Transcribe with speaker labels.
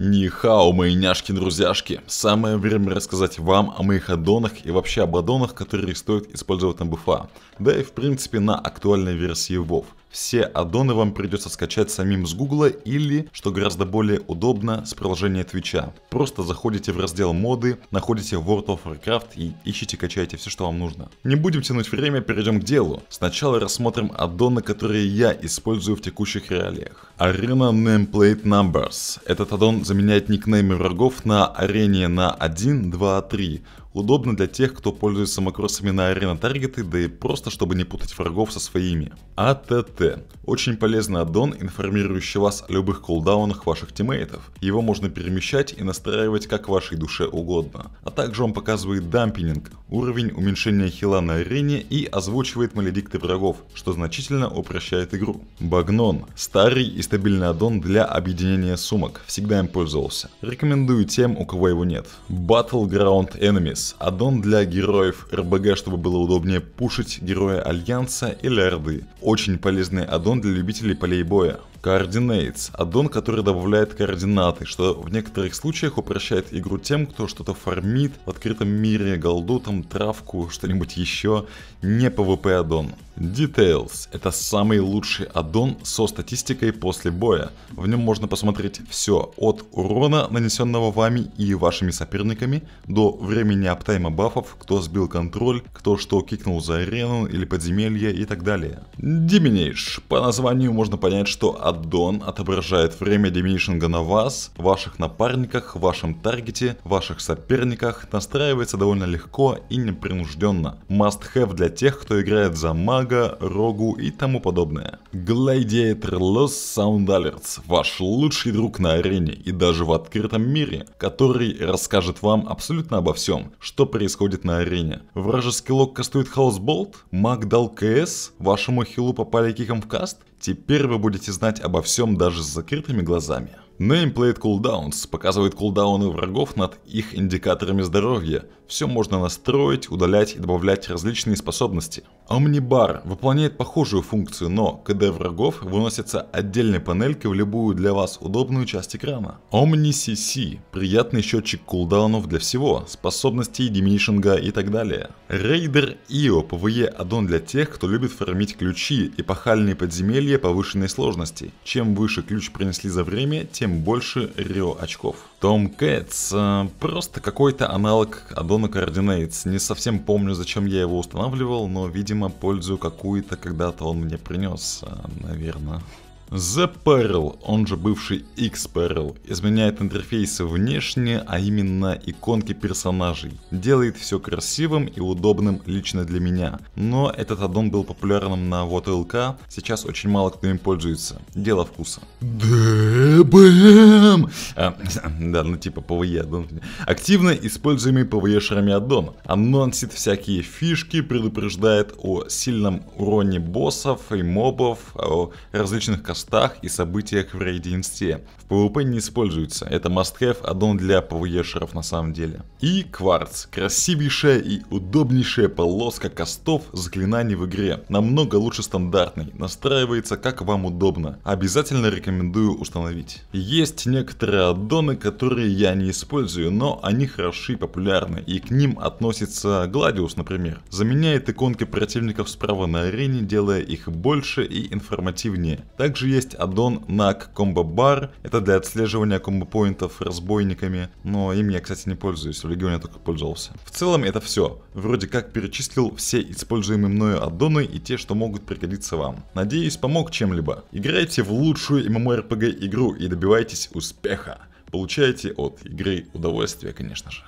Speaker 1: Нихао, мои няшки-друзьяшки. Самое время рассказать вам о моих аддонах и вообще об аддонах, которые стоит использовать на Буфа. Да и в принципе на актуальной версии WoW. Все аддоны вам придется скачать самим с гугла или, что гораздо более удобно, с приложения твича. Просто заходите в раздел моды, находите World of Warcraft и ищите, качайте все, что вам нужно. Не будем тянуть время, перейдем к делу. Сначала рассмотрим аддоны, которые я использую в текущих реалиях. Arena Nameplate Numbers. Этот аддон заменяет никнеймы врагов на арене на 1, 2, 3. Удобно для тех, кто пользуется макросами на арена таргеты, да и просто, чтобы не путать врагов со своими. АТТ. Очень полезный аддон, информирующий вас о любых кулдаунах ваших тиммейтов. Его можно перемещать и настраивать как вашей душе угодно. А также он показывает дампининг, уровень уменьшения хила на арене и озвучивает маледикты врагов, что значительно упрощает игру. Багнон. Старый и стабильный аддон для объединения сумок. Всегда им пользовался. Рекомендую тем, у кого его нет. Battleground Enemies. Аддон для героев РБГ, чтобы было удобнее пушить героя Альянса или Орды. Очень полезный аддон для любителей полей боя. Coordinates – аддон, который добавляет координаты, что в некоторых случаях упрощает игру тем, кто что-то фармит в открытом мире, голду, там, травку, что-нибудь еще, не PvP аддон. Details – это самый лучший аддон со статистикой после боя. В нем можно посмотреть все, от урона, нанесенного вами и вашими соперниками, до времени аптайма бафов, кто сбил контроль, кто что кикнул за арену или подземелье и так далее. Diminish – по названию можно понять, что аддон аддон отображает время деминишинга на вас, ваших напарниках, вашем таргете, ваших соперниках, настраивается довольно легко и непринужденно. Must have для тех, кто играет за мага, рогу и тому подобное. Gladiator Loss Sound Alerts – ваш лучший друг на арене и даже в открытом мире, который расскажет вам абсолютно обо всем, что происходит на арене. Вражеский лог кастует Хаусболт, маг дал КС, вашему хилу попали киком в каст, Теперь вы будете знать обо всем даже с закрытыми глазами. Nameplate Cooldowns показывает кулдауны врагов над их индикаторами здоровья. Все можно настроить, удалять и добавлять различные способности. Omnibar выполняет похожую функцию, но КД врагов выносится отдельной панелькой в любую для вас удобную часть экрана. OmniCC – приятный счетчик кулдаунов для всего, способностей, диминишинга и так далее. Raider IO – PvE аддон для тех, кто любит фармить ключи, и пахальные подземелья повышенной сложности. Чем выше ключ принесли за время, тем тем больше Рио очков. Том Кэтс, э, просто какой-то аналог Адона Coordinates. Не совсем помню, зачем я его устанавливал, но, видимо, пользу какую-то когда-то он мне принес, э, наверное. The Pearl, он же бывший x Pearl, изменяет интерфейсы внешне, а именно иконки персонажей. Делает все красивым и удобным лично для меня. Но этот аддон был популярным на WotLK, сейчас очень мало кто им пользуется. Дело вкуса. ДБМ! А, да, ну типа PvE аддон. Ну, активно используемый PvE шрами аддон. Анонсит всякие фишки, предупреждает о сильном уроне боссов и мобов, о различных космосах верстах и событиях в рейде инсте. В PvP не используется, это must-have аддон для PvE-шеров на самом деле. И кварц. Красивейшая и удобнейшая полоска костов заклинаний в игре. Намного лучше стандартной, настраивается как вам удобно. Обязательно рекомендую установить. Есть некоторые аддоны, которые я не использую, но они хороши и популярны, и к ним относится Гладиус, например. Заменяет иконки противников справа на арене, делая их больше и информативнее. Также также есть аддон NAC Combo Bar. Это для отслеживания комбо-поинтов разбойниками. Но им я, кстати, не пользуюсь. В регионе только пользовался. В целом это все. Вроде как перечислил все используемые мною аддоны и те, что могут пригодиться вам. Надеюсь, помог чем-либо. Играйте в лучшую MMORPG игру и добивайтесь успеха. Получайте от игры удовольствие, конечно же.